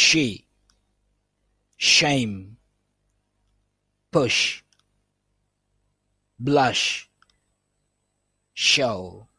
she, shame, push, blush, show